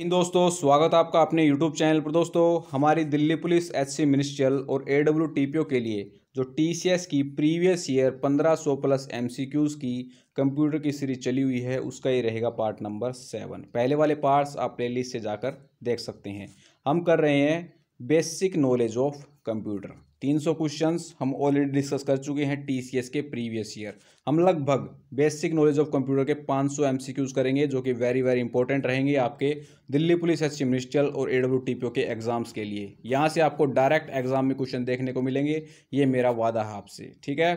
इन दोस्तों स्वागत है आपका अपने YouTube चैनल पर दोस्तों हमारी Delhi police H C ministerial और ए डब्ल्यू के लिए जो टी की प्रीवियस ईयर 1500 प्लस एम की कंप्यूटर की सीरीज चली हुई है उसका ये रहेगा पार्ट नंबर सेवन पहले वाले पार्ट्स आप प्ले से जाकर देख सकते हैं हम कर रहे हैं बेसिक नॉलेज ऑफ कंप्यूटर तीन सौ क्वेश्चन हम ऑलरेडी डिस्कस कर चुके हैं टीसीएस के प्रीवियस ईयर हम लगभग बेसिक नॉलेज ऑफ कंप्यूटर के पाँच सौ एमसीक्यूज करेंगे जो कि वेरी वेरी इंपॉर्टेंट रहेंगे आपके दिल्ली पुलिस एस मिनिस्टर और एडब्ल्यू टी के एग्जाम्स के लिए यहाँ से आपको डायरेक्ट एग्जाम में क्वेश्चन देखने को मिलेंगे ये मेरा वादा है आपसे ठीक है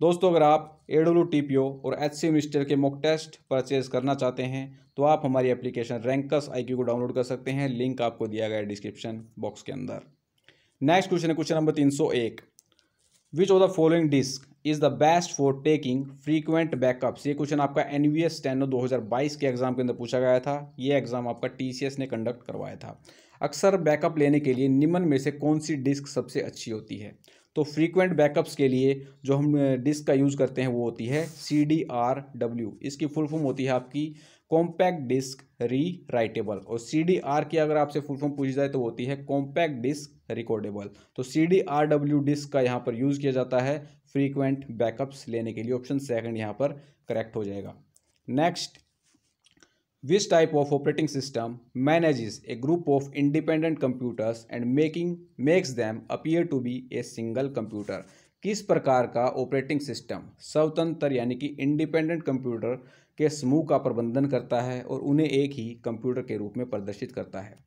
दोस्तों अगर आप A W T P O और एच सी मिनिस्टर के मॉक टेस्ट परचेज करना चाहते हैं तो आप हमारी एप्लीकेशन रैंकस आई क्यू को डाउनलोड कर सकते हैं लिंक आपको दिया गया डिस्क्रिप्शन बॉक्स के अंदर नेक्स्ट क्वेश्चन है क्वेश्चन नंबर तीन सौ एक which of the following disk is the best for taking frequent backups ये क्वेश्चन आपका एन वी एस टेनो दो हज़ार बाईस के एग्जाम के अंदर पूछा गया था ये एग्जाम आपका टी सी एस ने कंडक्ट करवाया था अक्सर बैकअप लेने के लिए निम्न में से कौन सी डिस्क सबसे अच्छी होती है तो फ्रीक्वेंट बैकअप्स के लिए जो हम डिस्क का यूज़ करते हैं वो होती है सी डी आर डब्ल्यू इसकी फुल फॉर्म होती है आपकी कॉम्पैक्ट डिस्क रीराइटेबल और सी डी आर की अगर आपसे फुल फॉर्म पूछी जाए तो होती है कॉम्पैक्ट डिस्क रिकॉर्डेबल तो C D R W disc का यहाँ पर यूज़ किया जाता है फ्रीक्वेंट बैकअप्स लेने के लिए ऑप्शन सेकंड यहाँ पर करेक्ट हो जाएगा next which type of operating system manages a group of independent computers and making makes them appear to be a single computer किस प्रकार का ऑपरेटिंग सिस्टम स्वतंत्र यानी कि इंडिपेंडेंट कंप्यूटर के समूह का प्रबंधन करता है और उन्हें एक ही कंप्यूटर के रूप में प्रदर्शित करता है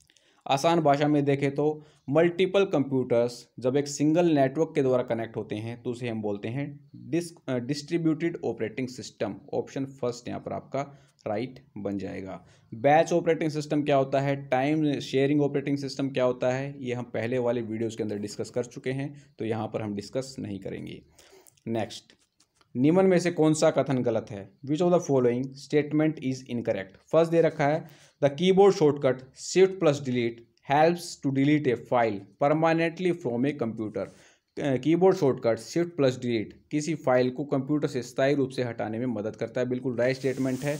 आसान भाषा में देखें तो मल्टीपल कंप्यूटर्स जब एक सिंगल नेटवर्क के द्वारा कनेक्ट होते हैं तो उसे हम बोलते हैं disk distributed operating system option first यहाँ पर आपका राइट right बन जाएगा बैच ऑपरेटिंग सिस्टम क्या होता है टाइम शेयरिंग ऑपरेटिंग सिस्टम क्या होता है ये हम पहले वाले वीडियोज़ के अंदर डिस्कस कर चुके हैं तो यहाँ पर हम डिस्कस नहीं करेंगे नेक्स्ट निम्न में से कौन सा कथन गलत है which of the following statement is incorrect first दे रखा है the keyboard shortcut shift plus delete helps to delete a file permanently from a computer keyboard shortcut shift plus delete किसी फाइल को कंप्यूटर से स्थायी रूप से हटाने में मदद करता है बिल्कुल राइट स्टेटमेंट है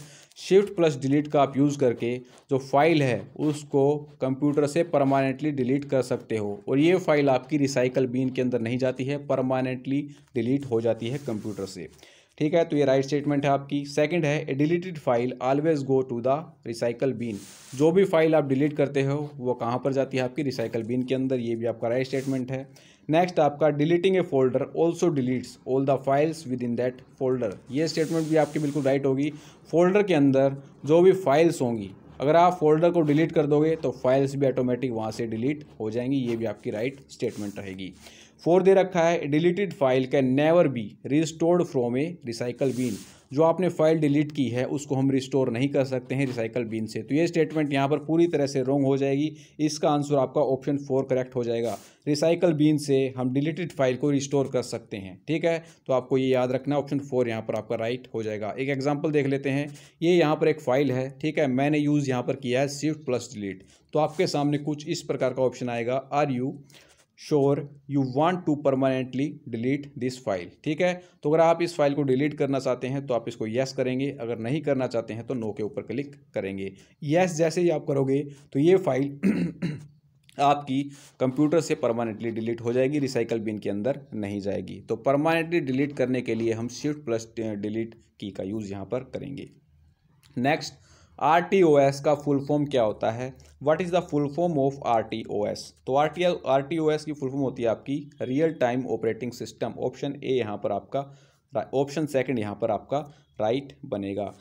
शिफ्ट प्लस डिलीट का आप यूज़ करके जो फाइल है उसको कंप्यूटर से परमानेंटली डिलीट कर सकते हो और ये फाइल आपकी रिसाइकल बीन के अंदर नहीं जाती है परमानेंटली डिलीट हो जाती है कंप्यूटर से ठीक है तो ये राइट स्टेटमेंट है आपकी सेकंड है a deleted file always go to the recycle bin जो भी फाइल आप डिलीट करते हो वो कहाँ पर जाती है आपकी रिसाइकल बीन के अंदर ये भी आपका राइट स्टेटमेंट है नेक्स्ट आपका deleting a folder also deletes all the files within that folder ये स्टेटमेंट भी आपकी बिल्कुल राइट होगी फोल्डर के अंदर जो भी फाइल्स होंगी अगर आप फोल्डर को डिलीट कर दोगे तो फाइल्स भी ऑटोमेटिक वहाँ से डिलीट हो जाएंगी ये भी आपकी राइट स्टेटमेंट रहेगी फोर दे रखा है deleted file can never be restored from a recycle bin जो आपने फाइल डिलीट की है उसको हम रिस्टोर नहीं कर सकते हैं रिसाइकल बिन से तो ये स्टेटमेंट यहाँ पर पूरी तरह से रोंग हो जाएगी इसका आंसर आपका ऑप्शन फोर करेक्ट हो जाएगा रिसाइकल बीन से हम डिलीटेड फाइल को रिस्टोर कर सकते हैं ठीक है तो आपको ये याद रखना ऑप्शन फोर यहाँ पर आपका राइट हो जाएगा एक एग्जाम्पल देख लेते हैं ये यहाँ पर एक फ़ाइल है ठीक है मैंने यूज़ यहाँ पर किया है स्विफ्ट प्लस डिलीट तो आपके सामने कुछ इस प्रकार का ऑप्शन आएगा are you sure you want to permanently delete this file ठीक है तो अगर आप इस फाइल को डिलीट करना चाहते हैं तो आप इसको येस करेंगे अगर नहीं करना चाहते हैं तो नो के ऊपर क्लिक करेंगे येस जैसे ही आप करोगे तो ये फाइल आपकी कंप्यूटर से परमानेंटली डिलीट हो जाएगी रिसाइकल बिन के अंदर नहीं जाएगी तो परमानेंटली डिलीट करने के लिए हम शिफ्ट प्लस डिलीट की का यूज़ यहाँ पर करेंगे next R T O S का फुल फॉर्म क्या होता है what is the full form of R T O S तो R T R T O S की फुल फॉर्म होती है आपकी real time operating system option A यहाँ पर आपका ऑप्शन सेकेंड यहाँ पर आपका राइट बनेगा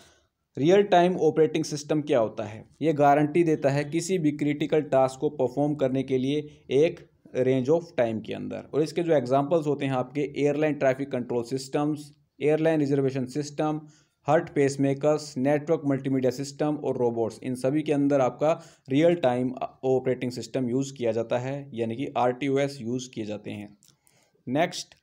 रियल टाइम ऑपरेटिंग सिस्टम क्या होता है ये गारंटी देता है किसी भी क्रिटिकल टास्क को परफॉर्म करने के लिए एक रेंज ऑफ टाइम के अंदर और इसके जो एग्जांपल्स होते हैं आपके airline traffic control systems airline reservation system heart pacemakers network multimedia system और रोबोट्स इन सभी के अंदर आपका real time operating system use किया जाता है यानी कि आर यूज़ किए जाते हैं नेक्स्ट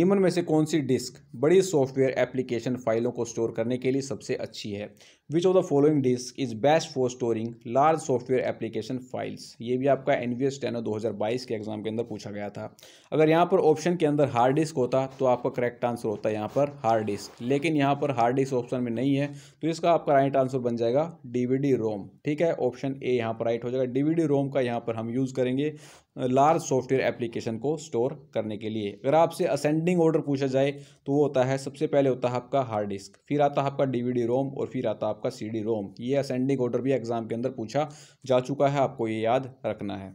निम्न में से कौन सी डिस्क बड़ी सॉफ्टवेयर एप्लीकेशन फाइलों को स्टोर करने के लिए सबसे अच्छी है which of the following disk is best for storing large software application files ये भी आपका एन वी एस टेनो दो हज़ार बाईस के एग्ज़ाम के अंदर पूछा गया था अगर यहाँ पर ऑप्शन के अंदर हार्ड डिस्क होता तो आपका करेक्ट आंसर होता है यहाँ पर हार्ड डिस्क लेकिन यहाँ पर हार्ड डिस्क ऑप्शन में नहीं है तो इसका आपका राइट आंसर बन जाएगा डी वी डी रोम ठीक है ऑप्शन ए यहाँ पर राइट हो जाएगा डी वी डी रोम का यहाँ पर हम यूज़ करेंगे लार्ज सॉफ्टवेयर एप्लीकेशन को स्टोर करने के लिए अगर आपसे असेंडिंग ऑर्डर पूछा जाए तो वो होता है सबसे पहले होता है आपका हार्ड डिस्क फिर आता है आपका डी वी डी रोम और फिर आता आपका सी डी रोम ये असेंडिंग ऑर्डर भी एग्ज़ाम के अंदर पूछा जा चुका है आपको ये याद रखना है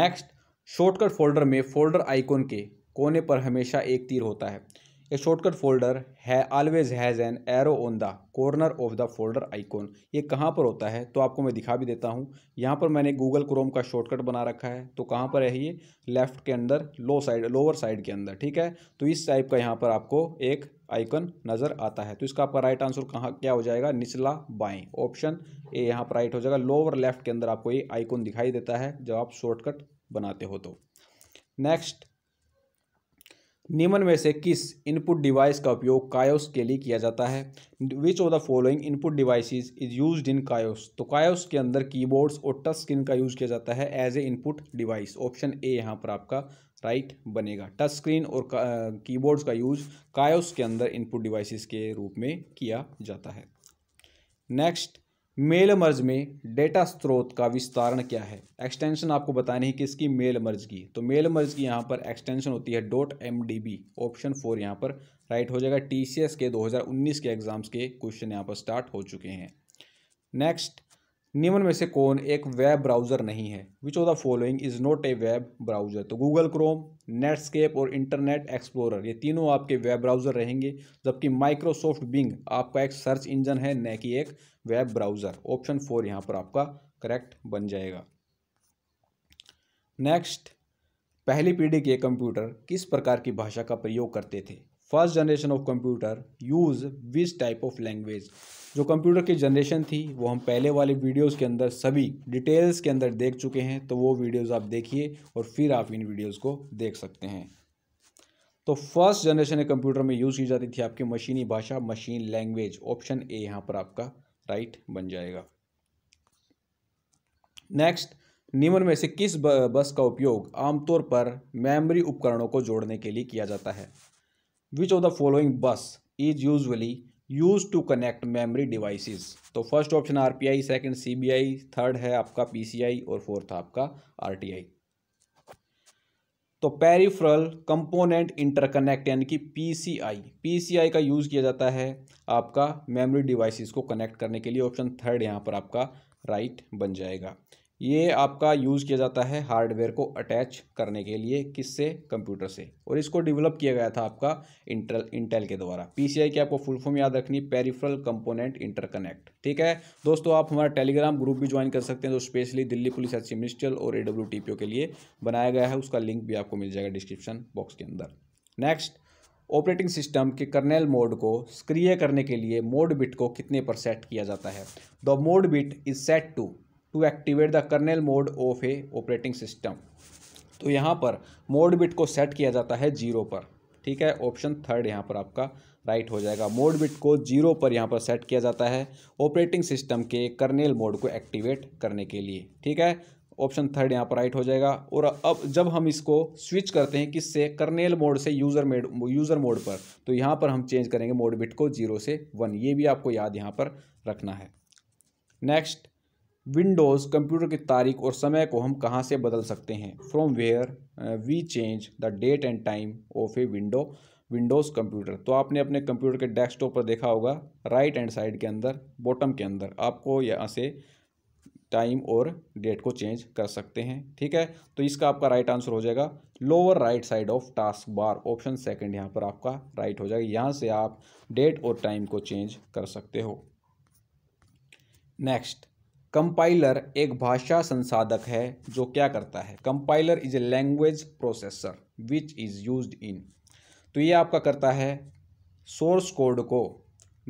नेक्स्ट शॉर्टकट फोल्डर में फोल्डर आइकॉन के कोने पर हमेशा एक तीर होता है a शॉर्टकट फोल्डर है always has an arrow on the corner of the folder icon ये कहाँ पर होता है तो आपको मैं दिखा भी देता हूँ यहाँ पर मैंने गूगल क्रोम का शॉर्टकट बना रखा है तो कहाँ पर है ये लेफ्ट के अंदर लो साइड लोअर साइड के अंदर ठीक है तो इस टाइप का यहाँ पर आपको एक आइकन नज़र आता है तो इसका आपका राइट आंसर कहाँ क्या हो जाएगा निचला बाएं ऑप्शन ए यहाँ पर राइट हो जाएगा लोअर लेफ्ट के अंदर आपको ये आइकन दिखाई देता है जब आप शॉर्टकट बनाते हो तो नेक्स्ट निम्न में से किस इनपुट डिवाइस का उपयोग कायोस के लिए किया जाता है which of the following input devices is use in kiosks तो कायोस के अंदर कीबोर्ड्स और टच स्क्रीन का यूज किया जाता है as a input device option A यहाँ पर आपका राइट right बनेगा टच स्क्रीन और कीबोर्ड्स का यूज कायोस के अंदर इनपुट डिवाइसिस के रूप में किया जाता है नेक्स्ट मेल मर्ज में डेटा स्रोत का विस्तारण क्या है एक्सटेंशन आपको बतानी है किसकी मेल मर्ज की तो मेल मर्ज की यहाँ पर एक्सटेंशन होती है dot M D B option four यहाँ पर राइट हो जाएगा टी सी एस के 2019 के एग्जाम्स के क्वेश्चन यहाँ पर स्टार्ट हो चुके हैं नेक्स्ट निम्न में से कौन एक वेब ब्राउज़र नहीं है which of the following is not a web browser तो गूगल क्रोम नेटस्केप और इंटरनेट एक्सप्लोरर ये तीनों आपके वेब ब्राउज़र रहेंगे जबकि माइक्रोसॉफ्ट बिंग आपका एक सर्च इंजन है न कि एक वेब ब्राउज़र ऑप्शन फोर यहाँ पर आपका करेक्ट बन जाएगा नेक्स्ट पहली पीढ़ी के कंप्यूटर किस प्रकार की भाषा का प्रयोग करते थे first generation of computer use which type of language जो कंप्यूटर की जनरेशन थी वो हम पहले वाले वीडियोस के अंदर सभी डिटेल्स के अंदर देख चुके हैं तो वो वीडियोस आप देखिए और फिर आप इन वीडियोस को देख सकते हैं तो फर्स्ट जनरेशन कंप्यूटर में यूज़ की जाती थी आपकी मशीनी भाषा मशीन लैंग्वेज ऑप्शन ए यहाँ पर आपका राइट बन जाएगा नेक्स्ट निम्न में से किस बस का उपयोग आमतौर पर मेमरी उपकरणों को जोड़ने के लिए किया जाता है which of the following bus is usually used to connect memory devices तो first option RPI B I third है आपका पी सी आई और फोर्थ आपका आर टी आई तो पेरिफ्रल कंपोनेंट इंटरकनेक्ट यानी कि पीसीआई आई का यूज़ किया जाता है आपका मेमरी डिवाइसिस को कनेक्ट करने के लिए ऑप्शन थर्ड यहाँ पर आपका राइट right बन जाएगा ये आपका यूज़ किया जाता है हार्डवेयर को अटैच करने के लिए किससे कंप्यूटर से और इसको डेवलप किया गया था आपका इंटेल इंटेल के द्वारा पीसीआई की आपको फुल फॉर्म याद रखनी पेरिफेरल कंपोनेंट इंटरकनेक्ट ठीक है दोस्तों आप हमारा टेलीग्राम ग्रुप भी ज्वाइन कर सकते हैं जो specially Delhi police H ministerial और ए के लिए बनाया गया है उसका लिंक भी आपको मिल जाएगा डिस्क्रिप्शन बॉक्स के अंदर नेक्स्ट ऑपरेटिंग सिस्टम के कर्नेल मोड को सक्रिय करने के लिए मोड बिट को कितने पर सेट किया जाता है the mode bit is set to to activate the kernel mode of a operating system तो यहाँ पर मोड बिट को सेट किया जाता है जीरो पर ठीक है ऑप्शन थर्ड यहाँ पर आपका राइट right हो जाएगा मोड बिट को जीरो पर यहाँ पर सेट किया जाता है ऑपरेटिंग सिस्टम के कर्नेल मोड को एक्टिवेट करने के लिए ठीक है ऑप्शन थर्ड यहाँ पर राइट हो जाएगा और अब जब हम इसको स्विच करते हैं किससे कर्नेल मोड से यूज़र मेड यूज़र मोड पर तो यहाँ पर हम चेंज करेंगे मोड बिट को जीरो से वन ये भी आपको याद यहाँ पर रखना है नेक्स्ट विंडोज़ कंप्यूटर की तारीख और समय को हम कहाँ से बदल सकते हैं from where we change the date and time of a window windows computer तो आपने अपने कंप्यूटर के डेस्कटॉप पर देखा होगा राइट हैंड साइड के अंदर बॉटम के अंदर आपको यहाँ से टाइम और डेट को चेंज कर सकते हैं ठीक है तो इसका आपका राइट आंसर हो जाएगा lower right side of taskbar option second यहाँ पर आपका राइट हो जाएगा यहाँ से आप डेट और टाइम को चेंज कर सकते हो नेक्स्ट कंपाइलर एक भाषा संसाधक है जो क्या करता है compiler is a language processor which is use in तो ये आपका करता है सोर्स कोड को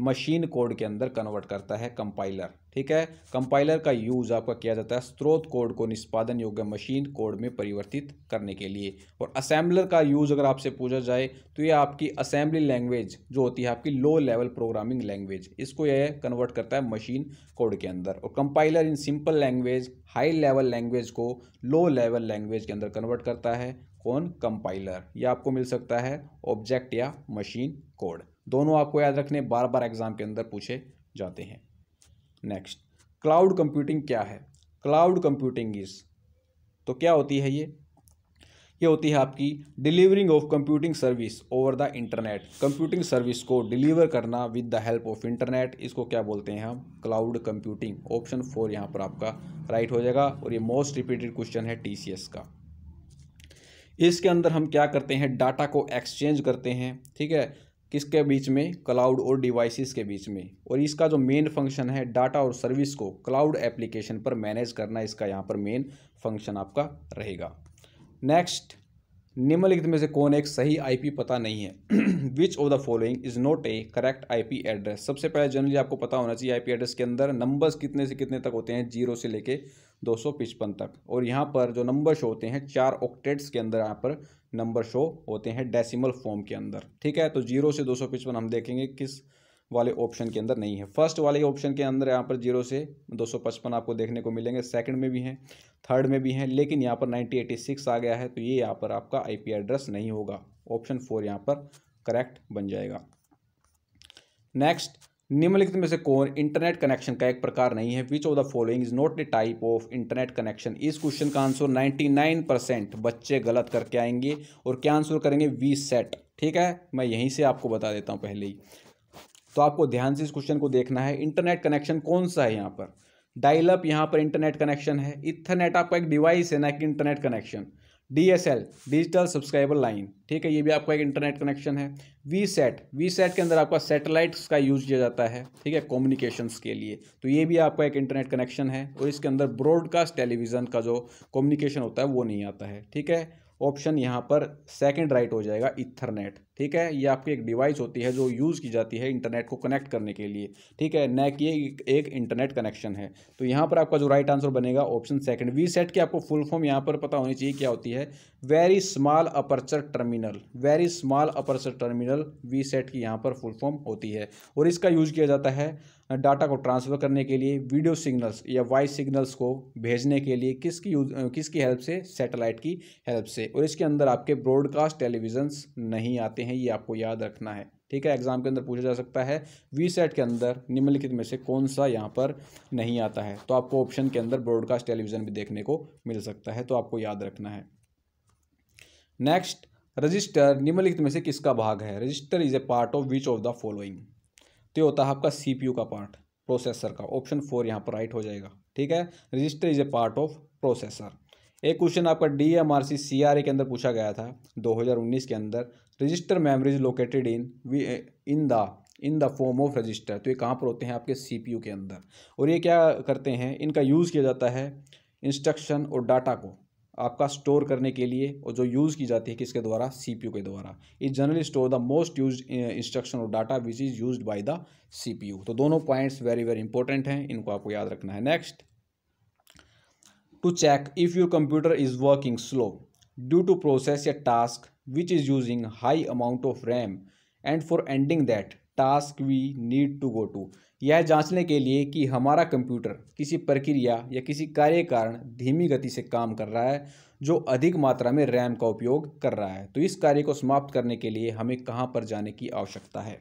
मशीन कोड के अंदर कन्वर्ट करता है कंपाइलर ठीक है कंपाइलर का यूज़ आपका किया जाता है स्रोत कोड को निष्पादन योग्य मशीन कोड में परिवर्तित करने के लिए और असेंबलर का यूज़ अगर आपसे पूछा जाए तो ये आपकी असेंबली लैंग्वेज जो होती है आपकी लो लेवल प्रोग्रामिंग लैंग्वेज इसको यह कन्वर्ट करता है मशीन कोड के अंदर और compiler in simple language high level language को लो लेवल लैंग्वेज के अंदर कन्वर्ट करता है कौन कंपाइलर यह आपको मिल सकता है ऑब्जेक्ट या मशीन कोड दोनों आपको याद रखने बार बार एग्ज़ाम के अंदर पूछे जाते हैं नेक्स्ट क्लाउड कंप्यूटिंग क्या है क्लाउड कंप्यूटिंग इज़ तो क्या होती है ये ये होती है आपकी delivering of computing service over the internet computing service को डिलीवर करना with the help of internet इसको क्या बोलते हैं हम क्लाउड कंप्यूटिंग ऑप्शन फोर यहाँ पर आपका राइट right हो जाएगा और ये मोस्ट रिपीटेड क्वेश्चन है टी का इसके अंदर हम क्या करते हैं डाटा को एक्सचेंज करते हैं ठीक है किसके बीच में क्लाउड और डिवाइसेस के बीच में और इसका जो मेन फंक्शन है डाटा और सर्विस को क्लाउड एप्लीकेशन पर मैनेज करना इसका यहाँ पर मेन फंक्शन आपका रहेगा नेक्स्ट निम्नलिखित में से कौन एक सही आईपी पता नहीं है which of the following is not a correct IP address सबसे पहले जनरली आपको पता होना चाहिए आईपी एड्रेस के अंदर नंबर्स कितने से कितने तक होते हैं जीरो से लेके दो तक और यहाँ पर जो नंबर शो होते हैं चार ऑक्टेट्स के अंदर यहाँ पर नंबर शो होते हैं डेसिमल फॉर्म के अंदर ठीक है तो जीरो से दो हम देखेंगे किस वाले ऑप्शन के अंदर नहीं है फर्स्ट वाले ऑप्शन के अंदर यहाँ पर जीरो से 255 आपको देखने को मिलेंगे सेकंड में भी हैं थर्ड में भी हैं लेकिन यहाँ पर 1986 आ गया है तो ये यहाँ पर आपका आईपी एड्रेस नहीं होगा ऑप्शन फोर यहाँ पर करेक्ट बन जाएगा नेक्स्ट निम्नलिखित में से कौन इंटरनेट कनेक्शन का एक प्रकार नहीं है which of the following is not a type of internet connection इस क्वेश्चन का आंसर 99 परसेंट बच्चे गलत करके आएंगे और क्या आंसर करेंगे वी सेट ठीक है मैं यहीं से आपको बता देता हूँ पहले ही तो आपको ध्यान से इस क्वेश्चन को देखना है इंटरनेट कनेक्शन कौन सा है यहाँ पर डायलअप यहाँ पर इंटरनेट कनेक्शन है इथरनेट आपका एक डिवाइस है ना कि internet connection D S L digital subscriber line ठीक है ये भी आपका एक इंटरनेट कनेक्शन है वी सेट वी सेट के अंदर आपका सेटेलाइट्स का यूज किया जाता है ठीक है कम्युनिकेशंस के लिए तो ये भी आपका एक इंटरनेट कनेक्शन है और इसके अंदर ब्रॉडकास्ट टेलीविज़न का जो कम्युनिकेशन होता है वो नहीं आता है ठीक है ऑप्शन यहाँ पर सेकंड राइट हो जाएगा इथरनेट ठीक है ये आपकी एक डिवाइस होती है जो यूज़ की जाती है इंटरनेट को कनेक्ट करने के लिए ठीक है नैक ये एक इंटरनेट कनेक्शन है तो यहाँ पर आपका जो राइट आंसर बनेगा ऑप्शन सेकंड वी सेट की आपको फुल फॉर्म यहाँ पर पता होनी चाहिए क्या होती है very small aperture terminal very small aperture terminal V SAT की यहाँ पर फुल फॉर्म होती है और इसका यूज किया जाता है डाटा को ट्रांसफ़र करने के लिए वीडियो सिग्नल्स या वॉइस सिग्नल्स को भेजने के लिए किसकी यूज किसकी हेल्प से सैटेलाइट की हेल्प से और इसके अंदर आपके ब्रॉडकास्ट टेलीविजन्स नहीं आते हैं ये आपको याद रखना है ठीक है एग्जाम के अंदर पूछा जा सकता है वी सेट के अंदर निम्नलिखित में से कौन सा यहाँ पर नहीं आता है तो आपको ऑप्शन के अंदर ब्रॉडकास्ट टेलीविज़न भी देखने को मिल सकता है तो आपको याद रखना है नेक्स्ट रजिस्टर निम्नलिखित में से किसका भाग है register is a part of which of the following तो होता है आपका सी का पार्ट प्रोसेसर का ऑप्शन फोर यहाँ पर राइट हो जाएगा ठीक है register is a part of processor एक क्वेश्चन आपका D M R C C R A के अंदर पूछा गया था 2019 के अंदर register memories located in in the in the form of register तो ये कहाँ पर होते हैं आपके सीपीयू के अंदर और ये क्या करते हैं इनका यूज़ किया जाता है इंस्ट्रक्शन और डाटा को आपका स्टोर करने के लिए और जो यूज़ की जाती है किसके द्वारा सीपीयू के द्वारा is generally store the most use instruction और data which is use by the CPU तो दोनों पॉइंट्स वेरी वेरी इंपॉर्टेंट हैं इनको आपको याद रखना है next to check if your computer is working slow due to process या task which is using high amount of RAM and for ending that task we need to go to यह जांचने के लिए कि हमारा कंप्यूटर किसी प्रक्रिया या किसी कार्य कारण धीमी गति से काम कर रहा है जो अधिक मात्रा में रैम का उपयोग कर रहा है तो इस कार्य को समाप्त करने के लिए हमें कहाँ पर जाने की आवश्यकता है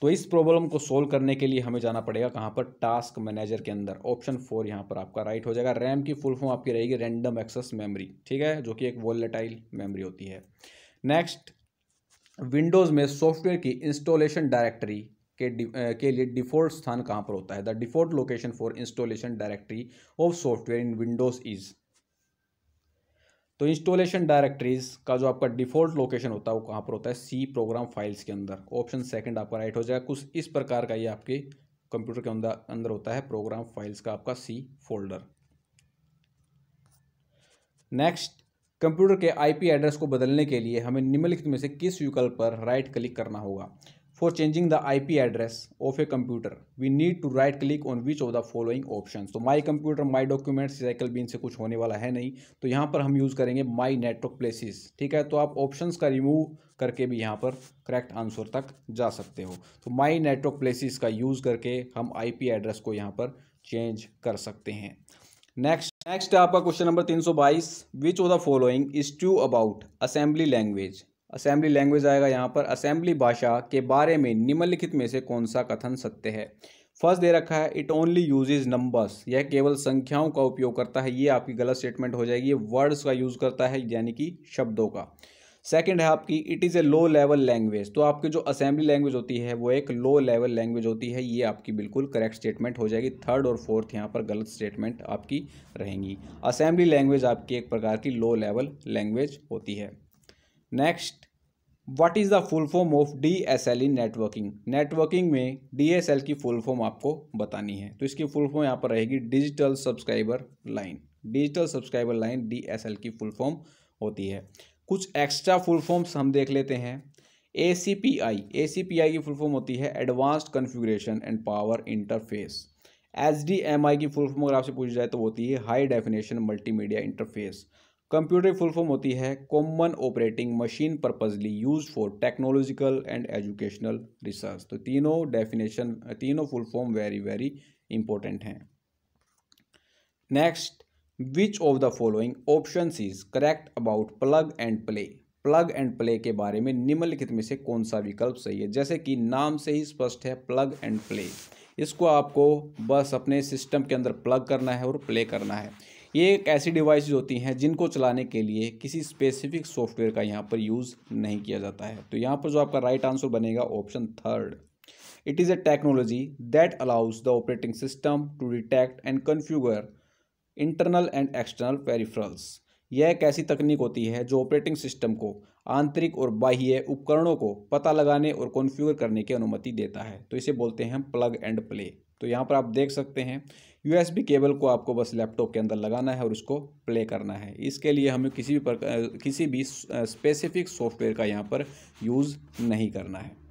तो इस प्रॉब्लम को सोल्व करने के लिए हमें जाना पड़ेगा कहाँ पर टास्क मैनेजर के अंदर ऑप्शन फोर यहाँ पर आपका राइट हो जाएगा रैम की फुल फॉर्म आपकी रहेगी रैंडम एक्सेस मेमोरी ठीक है जो कि एक वॉलेटाइल मेमोरी होती है नेक्स्ट विंडोज़ में सॉफ्टवेयर की इंस्टॉलेशन डायरेक्टरी के के लिए डिफ़ॉल्ट स्थान कहाँ पर होता है the default location for installation directory of software in Windows is तो इंस्टॉलेशन डायरेक्टरीज का जो आपका डिफॉल्ट लोकेशन होता है वो कहाँ पर होता है सी प्रोग्राम फाइल्स के अंदर ऑप्शन सेकंड आपका राइट हो जाएगा कुछ इस प्रकार का ये आपके कंप्यूटर के अंदर अंदर होता है प्रोग्राम फाइल्स का आपका सी फोल्डर नेक्स्ट कंप्यूटर के आईपी एड्रेस को बदलने के लिए हमें निम्नलिखित में से किस विकल्प पर राइट क्लिक करना होगा for changing the I P address of a computer we need to right click on which of the following option तो my computer my documents cycle bin से कुछ होने वाला है नहीं तो यहाँ पर हम यूज़ करेंगे माई नेटवर्क प्लेसिस ठीक है तो आप ऑप्शन का रिमूव करके भी यहाँ पर करेक्ट आंसर तक जा सकते हो तो माई नेटवर्क प्लेसिस का यूज़ करके हम आई पी एड्रेस को यहाँ पर चेंज कर सकते हैं नेक्स्ट नेक्स्ट आपका क्वेश्चन नंबर तीन सौ बाईस which of the following is true about assembly language assembly language आएगा यहाँ पर असेंबली भाषा के बारे में निम्नलिखित में से कौन सा कथन सत्य है फर्स्ट दे रखा है इट ओनली यूजेज नंबर्स यह केवल संख्याओं का उपयोग करता है ये आपकी गलत स्टेटमेंट हो जाएगी ये वर्ड्स का यूज़ करता है यानी कि शब्दों का सेकंड है आपकी it is a low level language तो आपकी जो असेंबली लैंग्वेज होती है वो एक लो लेवल लैंग्वेज होती है ये आपकी बिल्कुल करेक्ट स्टेटमेंट हो जाएगी थर्ड और फोर्थ यहाँ पर गलत स्टेटमेंट आपकी रहेंगी असेंबली लैंग्वेज आपकी एक प्रकार की लो लेवल लैंग्वेज होती है next what is the full form of D S L in networking networking में डी एस एल की फुल फॉर्म आपको बतानी है तो इसकी फुल फॉर्म यहाँ पर रहेगी digital subscriber line digital subscriber line D S L की फुल फॉर्म होती है कुछ एक्स्ट्रा फुल फॉर्म्स हम देख लेते हैं ए C P I A C P I की फुल फॉर्म होती है advanced configuration and power interface H D M I की फुल फॉर्म अगर आपसे पूछी जाए तो होती है high definition multimedia interface computer full form होती है common operating machine purposely use for technological and educational research तो तीनों डेफिनेशन तीनों full form very very important हैं next which of the following option is correct about plug and play plug and play के बारे में निम्नलिखित में से कौन सा विकल्प सही है जैसे कि नाम से ही स्पष्ट है प्लग एंड प्ले इसको आपको बस अपने सिस्टम के अंदर प्लग करना है और प्ले करना है ये एक ऐसी डिवाइस होती हैं जिनको चलाने के लिए किसी स्पेसिफिक सॉफ्टवेयर का यहाँ पर यूज़ नहीं किया जाता है तो यहाँ पर जो आपका राइट आंसर बनेगा option third it is a technology that allows the operating system to detect and configure internal and external peripherals यह एक ऐसी तकनीक होती है जो ऑपरेटिंग सिस्टम को आंतरिक और बाह्य उपकरणों को पता लगाने और कॉन्फ्यूगर करने की अनुमति देता है तो इसे बोलते हैं प्लग एंड प्ले तो यहाँ पर आप देख सकते हैं यूएसबी केबल को आपको बस लैपटॉप के अंदर लगाना है और उसको प्ले करना है इसके लिए हमें किसी भी प्रकार किसी भी स्पेसिफिक सॉफ्टवेयर का यहाँ पर यूज़ नहीं करना है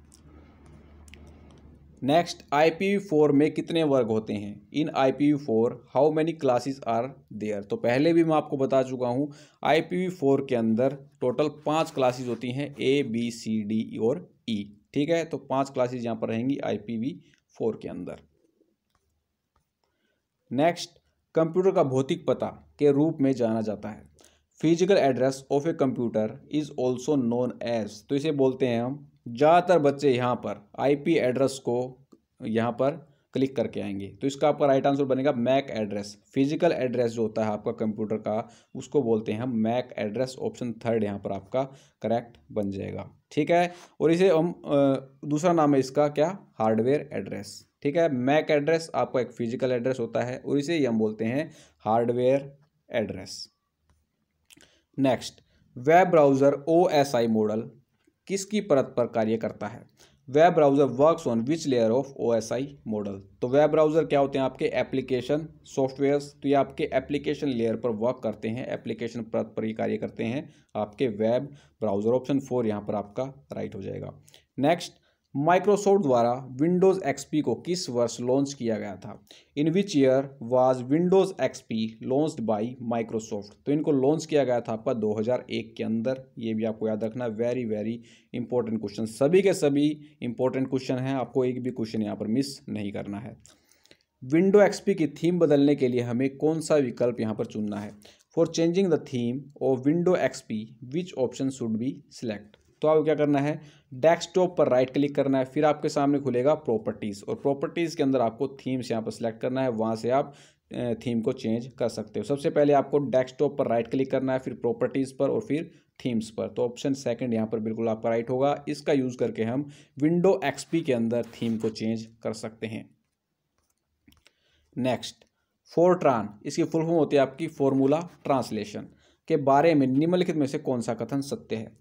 next I P V four में कितने वर्ग होते हैं in I P V four how many classes are there तो पहले भी मैं आपको बता चुका हूँ आई पी वी फोर के अंदर टोटल पाँच क्लासेज होती हैं ए बी सी डी और ई e, ठीक है तो पाँच क्लासेज यहाँ पर रहेंगी आई पी वी फोर के अंदर नेक्स्ट कंप्यूटर का भौतिक पता के रूप में जाना जाता है physical address of a computer is also known as तो इसे बोलते हैं हम ज़्यादातर बच्चे यहाँ पर आईपी एड्रेस को यहाँ पर क्लिक करके आएंगे तो इसका आपका राइट आंसर बनेगा मैक एड्रेस फिजिकल एड्रेस जो होता है आपका कंप्यूटर का उसको बोलते हैं हम मैक एड्रेस ऑप्शन थर्ड यहाँ पर आपका करेक्ट बन जाएगा ठीक है और इसे हम दूसरा नाम है इसका क्या हार्डवेयर एड्रेस ठीक है मैक एड्रेस आपका एक फिजिकल एड्रेस होता है और इसे हम बोलते हैं hardware address next web browser O S I model किसकी परत पर कार्य करता है web browser works on which layer of O S I model तो वेब ब्राउज़र क्या होते हैं आपके एप्लीकेशन सॉफ्टवेयर तो ये आपके एप्लीकेशन लेयर पर वर्क करते हैं एप्लीकेशन परत पर ये कार्य करते हैं आपके वेब ब्राउज़र ऑप्शन फोर यहाँ पर आपका राइट हो जाएगा नेक्स्ट माइक्रोसॉफ्ट द्वारा विंडोज़ एक्सपी को किस वर्ष लॉन्च किया गया था in which year was Windows XP launched by Microsoft तो इनको लॉन्च किया गया था आपका 2001 के अंदर ये भी आपको याद रखना वेरी वेरी इंपॉर्टेंट क्वेश्चन सभी के सभी इंपॉर्टेंट क्वेश्चन हैं आपको एक भी क्वेश्चन यहाँ पर मिस नहीं करना है विंडो एक्सपी की थीम बदलने के लिए हमें कौन सा विकल्प यहाँ पर चुनना है for changing the theme of window XP which option should be select तो आपको क्या करना है डेस्कटॉप पर राइट क्लिक करना है फिर आपके सामने खुलेगा प्रॉपर्टीज़ और प्रॉपर्टीज़ के अंदर आपको थीम्स यहाँ पर सिलेक्ट करना है वहाँ से आप थीम को चेंज कर सकते हो सबसे पहले आपको डेस्कटॉप पर राइट क्लिक करना है फिर प्रॉपर्टीज़ पर और फिर थीम्स पर तो ऑप्शन सेकंड यहाँ पर बिल्कुल आपका राइट होगा इसका यूज़ करके हम विंडो एक्सपी के अंदर थीम को चेंज कर सकते हैं नेक्स्ट फोरट्रान इसकी फुल फॉर्म होती है आपकी फॉर्मूला ट्रांसलेशन के बारे में निम्नलिखित में से कौन सा कथन सत्य है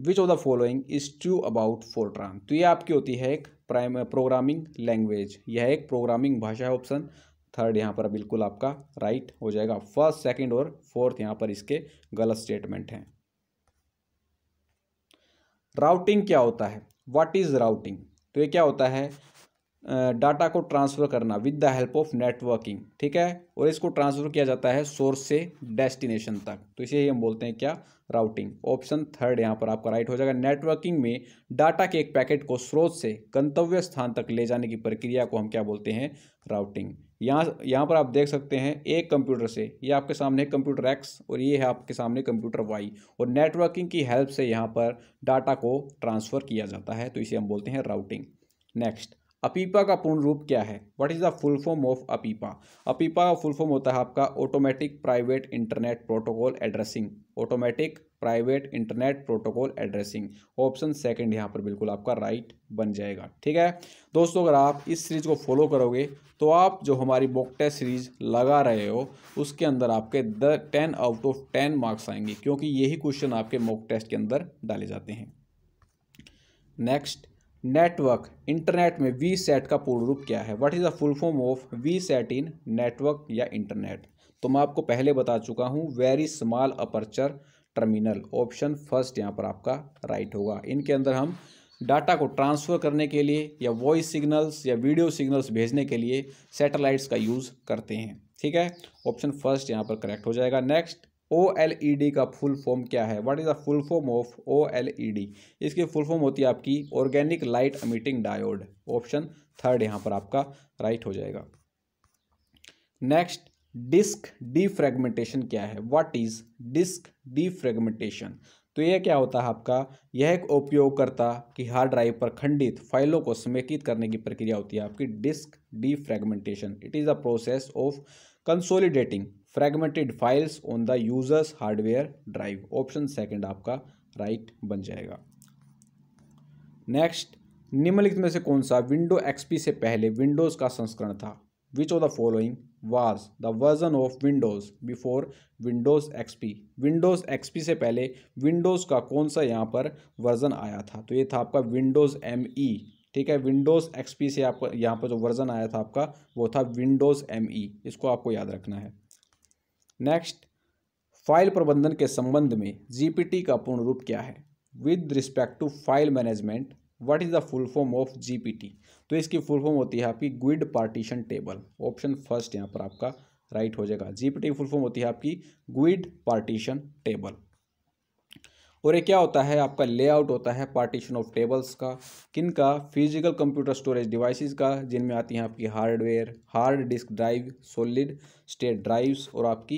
which of the following is true about FORTRAN तो ये आपकी होती है एक प्राइम प्रोग्रामिंग लैंग्वेज यह एक प्रोग्रामिंग भाषा है ऑप्शन थर्ड यहाँ पर बिल्कुल आपका राइट right हो जाएगा फर्स्ट सेकेंड और फोर्थ यहाँ पर इसके गलत स्टेटमेंट हैं राउटिंग क्या होता है वाट इज़ राउटिंग तो ये क्या होता है डाटा को ट्रांसफ़र करना with the help of networking ठीक है और इसको ट्रांसफ़र किया जाता है सोर्स से डेस्टिनेशन तक तो इसे ही हम बोलते हैं क्या राउटिंग ऑप्शन थर्ड यहाँ पर आपका राइट हो जाएगा नेटवर्किंग में डाटा के एक पैकेट को स्रोत से गंतव्य स्थान तक ले जाने की प्रक्रिया को हम क्या बोलते हैं राउटिंग यहाँ यहाँ पर आप देख सकते हैं एक कंप्यूटर से ये आपके सामने कंप्यूटर एक्स और ये है आपके सामने कंप्यूटर वाई और नेटवर्किंग की हेल्प से यहाँ पर डाटा को ट्रांसफ़र किया जाता है तो इसे हम बोलते हैं राउटिंग नेक्स्ट अपीपा का पूर्ण रूप क्या है what is the full form of APIPA APIPA का फुल फॉर्म होता है आपका automatic private internet protocol addressing automatic private internet protocol addressing option second यहाँ पर बिल्कुल आपका राइट right बन जाएगा ठीक है दोस्तों अगर आप इस सीरीज़ को फॉलो करोगे तो आप जो हमारी मॉक टेस्ट सीरीज लगा रहे हो उसके अंदर आपके the ten out of ten marks आएंगे क्योंकि यही क्वेश्चन आपके मॉक टेस्ट के अंदर डाले जाते हैं नेक्स्ट नेटवर्क इंटरनेट में वी सेट का पूर्ण रूप क्या है what is the full form of V SAT in network या इंटरनेट तो मैं आपको पहले बता चुका हूँ very small aperture terminal option first यहाँ पर आपका राइट होगा इनके अंदर हम डाटा को ट्रांसफ़र करने के लिए या वॉइस सिग्नल्स या वीडियो सिग्नल्स भेजने के लिए सैटेलाइट्स का यूज़ करते हैं ठीक है ऑप्शन फर्स्ट यहाँ पर करेक्ट हो जाएगा next O L E D का फुल फॉर्म क्या है what is the full form of O L E D इसकी फुल फॉर्म होती है आपकी organic light emitting diode option third यहाँ पर आपका राइट हो जाएगा नेक्स्ट डिस्क फ्रेगमेंटेशन क्या है व्हाट इज डिस्क फ्रेगमेंटेशन तो यह क्या होता है आपका यह एक उपयोगकर्ता की हार्ड ड्राइव पर खंडित फाइलों को समेकित करने की प्रक्रिया होती है आपकी disk fragmentation it is a process of consolidating fragmented files on the users hardware drive option second आपका राइट right बन जाएगा नेक्स्ट निम्नलिखित में से कौन सा विंडो एक्सपी से पहले विंडोज़ का संस्करण था which of the following was the version of Windows before Windows XP Windows XP से पहले विंडोज़ का कौन सा यहाँ पर वर्जन आया था तो ये था आपका विंडोज़ एम ई ठीक है विंडोज़ एक्सपी से आपका यहाँ पर जो वर्जन आया था आपका वो था विंडोज़ एम ई इसको आपको याद रखना है नेक्स्ट फाइल प्रबंधन के संबंध में जीपीटी का पूर्ण रूप क्या है with respect to file management what is the full form of GPT तो इसकी फुल फॉर्म होती है आपकी good partition table option first यहाँ पर आपका राइट right हो जाएगा जीपीटी फुल फॉर्म होती है आपकी गुड पार्टीशन टेबल और ये क्या होता है आपका लेआउट होता है पार्टीशन ऑफ टेबल्स का किन का फिजिकल कंप्यूटर स्टोरेज डिवाइसेस का जिनमें आती हैं आपकी hardware hard disk drive solid state drives और आपकी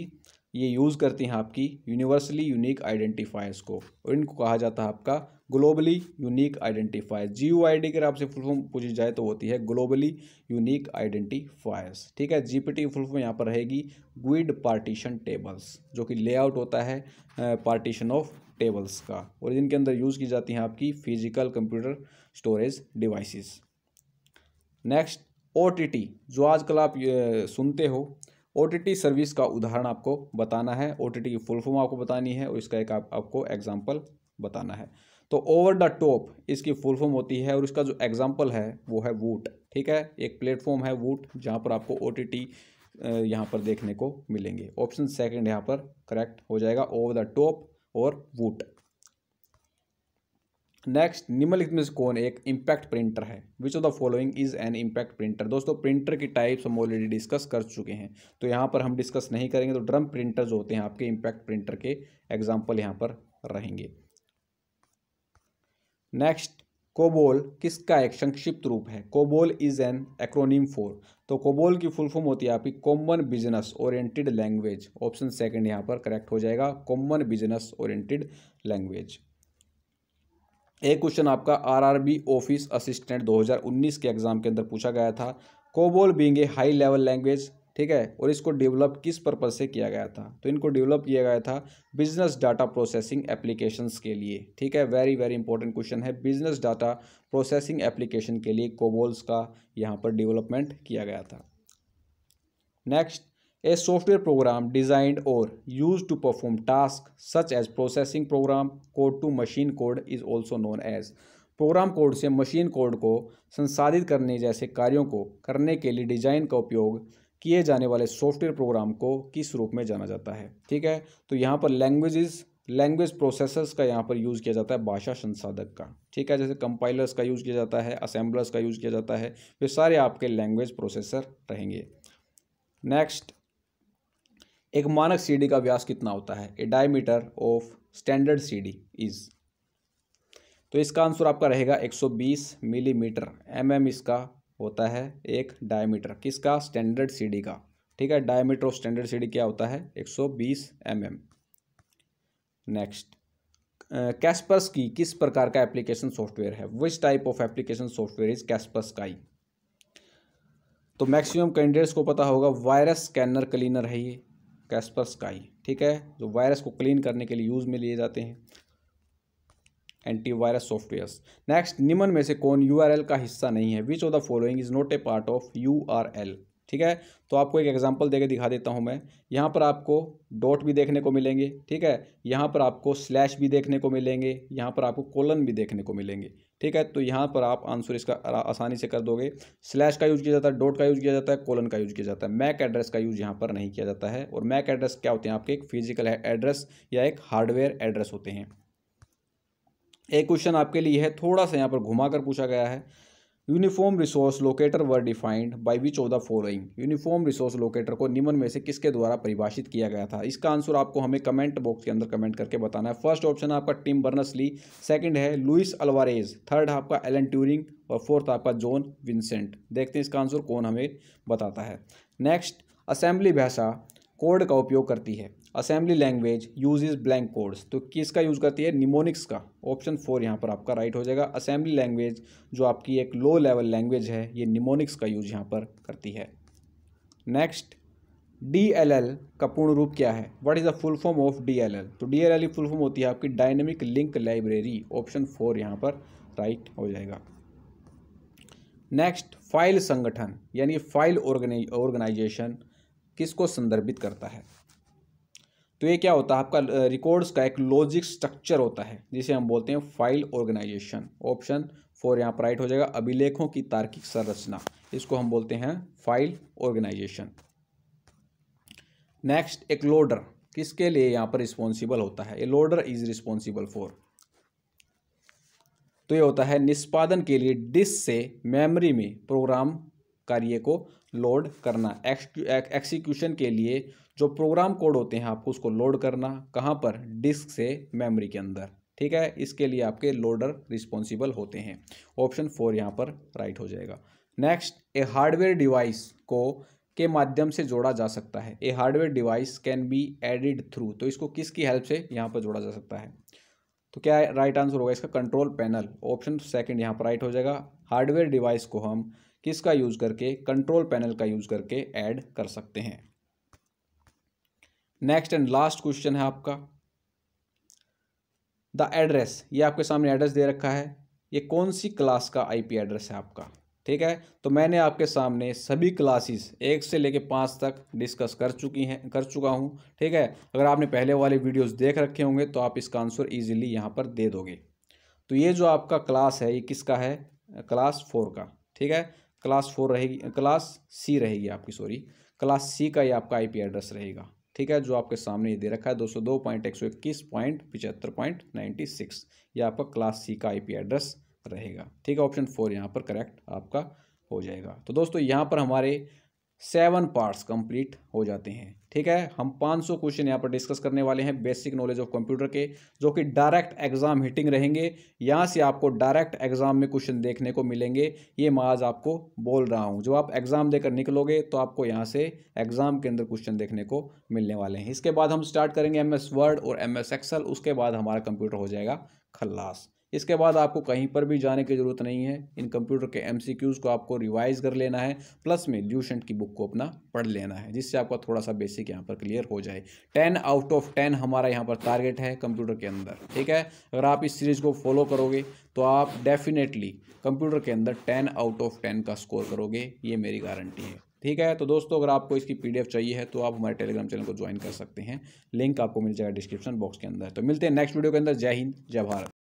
ये यूज़ करती हैं आपकी यूनिवर्सली यूनिक आइडेंटिफायर्स को और इनको कहा जाता है आपका globally unique identifier G U I D अगर आपसे फुल फॉर्म पूछी जाए तो होती है ग्लोबली यूनिक आइडेंटिफायर्स ठीक है G P T full form यहाँ पर रहेगी ग्विड पार्टीशन टेबल्स जो कि लेआउट होता है पार्टीशन ऑफ टेबल्स का और जिनके अंदर यूज़ की जाती हैं आपकी physical computer storage devices next ओ जो आजकल आप सुनते हो ओ सर्विस का उदाहरण आपको बताना है ओ की फुल फॉर्म आपको बतानी है और इसका एक आप, आपको एग्जाम्पल बताना है तो ओवर द टॉप इसकी फुल फॉर्म होती है और इसका जो एग्जाम्पल है वो है वूट ठीक है एक प्लेटफॉर्म है वूट जहाँ पर आपको ओ यहाँ पर देखने को मिलेंगे ऑप्शन सेकंड यहाँ पर करेक्ट हो जाएगा ओवर द टॉप और वुट नेक्स्ट निम्नलिखित में से कौन एक इम्पैक्ट प्रिंटर है which of the following is an impact printer दोस्तों प्रिंटर की टाइप्स हम ऑलरेडी डिस्कस कर चुके हैं तो यहाँ पर हम डिस्कस नहीं करेंगे तो ड्रम प्रिंटर जो होते हैं आपके इम्पैक्ट प्रिंटर के एग्जाम्पल यहाँ पर रहेंगे नेक्स्ट कोबोल किसका एक संक्षिप्त रूप है COBOL is an acronym for तो कोबोल की फुल फॉर्म होती है आपकी common business oriented language option second यहाँ पर करेक्ट हो जाएगा कॉमन बिजनेस ओरिएंटेड लैंग्वेज एक क्वेश्चन आपका आरआरबी ऑफिस असिस्टेंट 2019 के एग्जाम के अंदर पूछा गया था COBOL being a high level language ठीक है और इसको डेवलप किस पर्पज़ से किया गया था तो इनको डेवलप किया गया था बिजनेस डाटा प्रोसेसिंग एप्लीकेशंस के लिए ठीक है वेरी वेरी इंपॉर्टेंट क्वेश्चन है बिजनेस डाटा प्रोसेसिंग एप्लीकेशन के लिए कोबोल्स का यहाँ पर डेवलपमेंट किया गया था next a software program designed और use to perform task such as processing program code to machine code is also known as program code से मशीन कोड को संसाधित करने जैसे कार्यों को करने के लिए डिजाइन का उपयोग किए जाने वाले सॉफ्टवेयर प्रोग्राम को किस रूप में जाना जाता है ठीक है तो यहाँ पर लैंग्वेजेस लैंग्वेज प्रोसेसर्स का यहाँ पर यूज़ किया जाता है भाषा संसाधक का ठीक है जैसे कंपाइलर्स का यूज़ किया जाता है असेंबलर्स का यूज़ किया जाता है ये सारे आपके लैंग्वेज प्रोसेसर रहेंगे नेक्स्ट एक मानक सीडी का व्यास कितना होता है a diameter of standard CD is तो इसका आंसर आपका रहेगा 120 मिलीमीटर mm इसका होता है एक डायमीटर किसका स्टैंडर्ड सीडी का ठीक है डायमीटर ऑफ स्टैंडर्ड सीडी क्या होता है 120 सौ mm. नेक्स्ट कैस्पर्स की किस प्रकार का एप्लीकेशन सॉफ्टवेयर है which type of application software is Kaspers का ही तो मैक्सिमम कैंडिडेट्स को पता होगा वायरस स्कैनर क्लीनर है ये कैस्पर्स का ही ठीक है जो वायरस को क्लीन करने के लिए यूज़ में लिए जाते हैं एंटीवायरस सॉफ्टवेयर्स नेक्स्ट निम्न में से कौन यू का हिस्सा नहीं है which of the following is not a part of U ठीक है तो आपको एक एग्जांपल देके दिखा देता हूं मैं यहाँ पर आपको डॉट भी देखने को मिलेंगे ठीक है यहाँ पर आपको स्लैश भी देखने को मिलेंगे यहाँ पर आपको कोलन भी देखने को मिलेंगे ठीक है तो यहाँ पर आप आंसर इसका आसानी से कर दोगे स्लैश का यूज़ किया जाता है डॉट का यूज़ किया जाता है कोलन का यूज़ किया जाता है मैक एड्रेस का यूज़ यहाँ पर नहीं किया जाता है और मैक एड्रेस क्या होते हैं आपके एक फिजिकल एड्रेस या एक हार्डवेयर एड्रेस होते हैं एक क्वेश्चन आपके लिए है थोड़ा सा यहाँ पर घुमा कर पूछा गया है uniform resource locator were defined by which of the following uniform resource locator को निम्न में से किसके द्वारा परिभाषित किया गया था इसका आंसर आपको हमें कमेंट बॉक्स के अंदर कमेंट करके बताना है फर्स्ट ऑप्शन आपका टीम बर्नस ली सेकेंड है लुइस अलवारेज थर्ड आपका एलन ट्यूरिंग और फोर्थ आपका जॉन विंसेंट देखते हैं इसका आंसर कौन हमें बताता है नेक्स्ट असेंबली भाषा कोड का उपयोग करती है assembly language use is blank codes तो किसका यूज़ करती है निमोनिक्स का ऑप्शन फोर यहाँ पर आपका राइट हो जाएगा असेंबली लैंग्वेज जो आपकी एक लो लेवल लैंग्वेज है ये निमोनिक्स का यूज यहाँ पर करती है नेक्स्ट डी एल एल का पूर्ण रूप क्या है what is the full form of D L L तो डी एल एल की फुल फॉर्म होती है आपकी dynamic link library option four यहाँ पर राइट हो जाएगा नेक्स्ट फाइल संगठन यानी फाइल ऑर्गेनाइजेशन किसको संदर्भित करता है तो ये क्या होता है आपका रिकॉर्ड्स का एक लॉजिक स्ट्रक्चर होता है जिसे हम बोलते हैं फाइल ऑर्गेनाइजेशन ऑप्शन फोर यहाँ पर राइट हो जाएगा अभिलेखों की तार्किक संरचना इसको हम बोलते हैं फाइल ऑर्गेनाइजेशन नेक्स्ट एक लोडर किसके लिए यहाँ पर रिस्पॉन्सिबल होता है a loader is responsible for तो ये होता है निष्पादन के लिए डिस्क से मेमोरी में प्रोग्राम कार्य को लोड करना एक्सिक्यूशन के लिए जो प्रोग्राम कोड होते हैं आपको उसको लोड करना कहाँ पर डिस्क से मेमोरी के अंदर ठीक है इसके लिए आपके लोडर रिस्पॉन्सिबल होते हैं ऑप्शन फोर यहाँ पर राइट हो जाएगा नेक्स्ट ए हार्डवेयर डिवाइस को के माध्यम से जोड़ा जा सकता है a hardware device can be added through तो इसको किसकी हेल्प से यहाँ पर जोड़ा जा सकता है तो क्या राइट आंसर होगा इसका कंट्रोल पैनल ऑप्शन सेकंड यहाँ पर राइट हो जाएगा हार्डवेयर डिवाइस को हम किसका यूज़ करके कंट्रोल पैनल का यूज़ करके ऐड कर सकते हैं नेक्स्ट एंड लास्ट क्वेश्चन है आपका द एड्रेस ये आपके सामने एड्रेस दे रखा है ये कौन सी क्लास का आईपी एड्रेस है आपका ठीक है तो मैंने आपके सामने सभी क्लासेस एक से लेके पाँच तक डिस्कस कर चुकी हैं कर चुका हूँ ठीक है अगर आपने पहले वाले वीडियोस देख रखे होंगे तो आप इसका आंसर इजीली यहाँ पर दे दोगे तो ये जो आपका क्लास है ये किसका है क्लास फोर का ठीक है क्लास फोर रहेगी क्लास सी रहेगी आपकी सॉरी क्लास सी का ये आपका आई एड्रेस रहेगा ठीक है जो आपके सामने ये दे रखा है दो सौ दो पॉइंट एक सौ इक्कीस पॉइंट पिचहत्तर पॉइंट नाइन्टी सिक्स ये आपका क्लास सी का आईपी एड्रेस रहेगा ठीक है ऑप्शन फोर यहाँ पर करेक्ट आपका हो जाएगा तो दोस्तों यहाँ पर हमारे सेवन पार्ट्स कंप्लीट हो जाते हैं ठीक है हम 500 क्वेश्चन यहाँ पर डिस्कस करने वाले हैं बेसिक नॉलेज ऑफ कंप्यूटर के जो कि डायरेक्ट एग्जाम हिटिंग रहेंगे यहाँ से आपको डायरेक्ट एग्जाम में क्वेश्चन देखने को मिलेंगे ये मैं आज आपको बोल रहा हूँ जब आप एग्जाम देकर निकलोगे तो आपको यहाँ से एग्जाम के अंदर क्वेश्चन देखने को मिलने वाले हैं इसके बाद हम स्टार्ट करेंगे एम वर्ड और एम एस उसके बाद हमारा कंप्यूटर हो जाएगा खल्लास इसके बाद आपको कहीं पर भी जाने की ज़रूरत नहीं है इन कंप्यूटर के एम को आपको रिवाइज कर लेना है प्लस में ल्यूशेंट की बुक को अपना पढ़ लेना है जिससे आपका थोड़ा सा बेसिक यहाँ पर क्लियर हो जाए टेन आउट ऑफ टेन हमारा यहाँ पर टारगेट है कंप्यूटर के अंदर ठीक है अगर आप इस सीरीज़ को फॉलो करोगे तो आप डेफिनेटली कंप्यूटर के अंदर टेन आउट ऑफ टेन का स्कोर करोगे ये मेरी गारंटी है ठीक है तो दोस्तों अगर आपको इसकी पीडीएफ चाहिए है तो आप हमारे टेलीग्राम चैनल को ज्वाइन कर सकते हैं लिंक आपको मिल जाएगा डिस्क्रिप्शन बॉक्स के अंदर तो मिलते हैं नेक्स्ट वीडियो के अंदर जय हिंद जय भारत